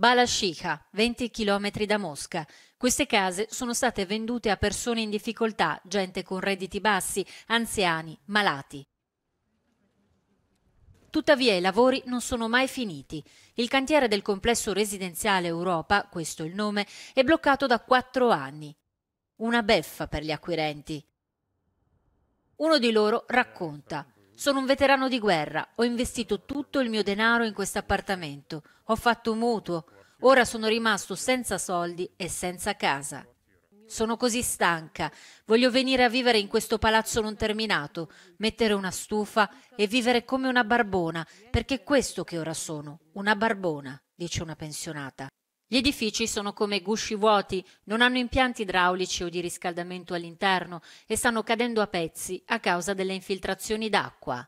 Bala Shika, 20 km da Mosca. Queste case sono state vendute a persone in difficoltà, gente con redditi bassi, anziani, malati. Tuttavia i lavori non sono mai finiti. Il cantiere del complesso residenziale Europa, questo il nome, è bloccato da quattro anni. Una beffa per gli acquirenti. Uno di loro racconta. Sono un veterano di guerra, ho investito tutto il mio denaro in questo appartamento, ho fatto mutuo, ora sono rimasto senza soldi e senza casa. Sono così stanca, voglio venire a vivere in questo palazzo non terminato, mettere una stufa e vivere come una barbona, perché è questo che ora sono, una barbona, dice una pensionata. Gli edifici sono come gusci vuoti, non hanno impianti idraulici o di riscaldamento all'interno e stanno cadendo a pezzi a causa delle infiltrazioni d'acqua.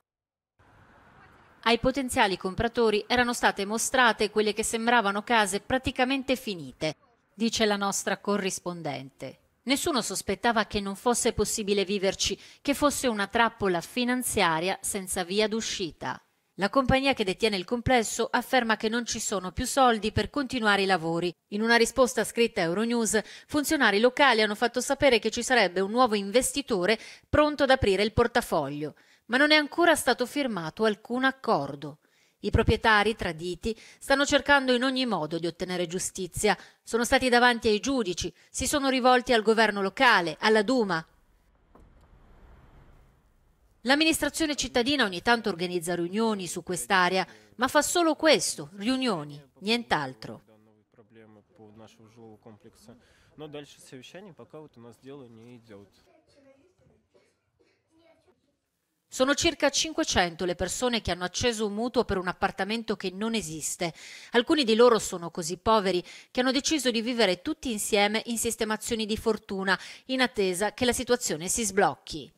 Ai potenziali compratori erano state mostrate quelle che sembravano case praticamente finite, dice la nostra corrispondente. Nessuno sospettava che non fosse possibile viverci, che fosse una trappola finanziaria senza via d'uscita. La compagnia che detiene il complesso afferma che non ci sono più soldi per continuare i lavori. In una risposta scritta a Euronews, funzionari locali hanno fatto sapere che ci sarebbe un nuovo investitore pronto ad aprire il portafoglio, ma non è ancora stato firmato alcun accordo. I proprietari, traditi, stanno cercando in ogni modo di ottenere giustizia. Sono stati davanti ai giudici, si sono rivolti al governo locale, alla Duma, L'amministrazione cittadina ogni tanto organizza riunioni su quest'area, ma fa solo questo, riunioni, nient'altro. Sono circa 500 le persone che hanno acceso un mutuo per un appartamento che non esiste. Alcuni di loro sono così poveri che hanno deciso di vivere tutti insieme in sistemazioni di fortuna, in attesa che la situazione si sblocchi.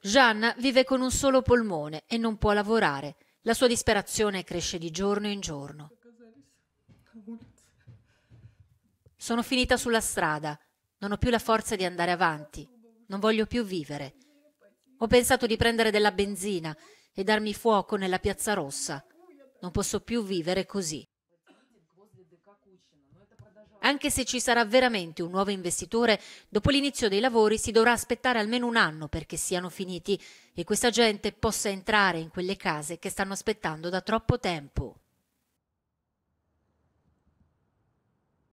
Jeanne vive con un solo polmone e non può lavorare. La sua disperazione cresce di giorno in giorno. Sono finita sulla strada, non ho più la forza di andare avanti, non voglio più vivere. Ho pensato di prendere della benzina e darmi fuoco nella piazza rossa. Non posso più vivere così. Anche se ci sarà veramente un nuovo investitore, dopo l'inizio dei lavori si dovrà aspettare almeno un anno perché siano finiti e questa gente possa entrare in quelle case che stanno aspettando da troppo tempo.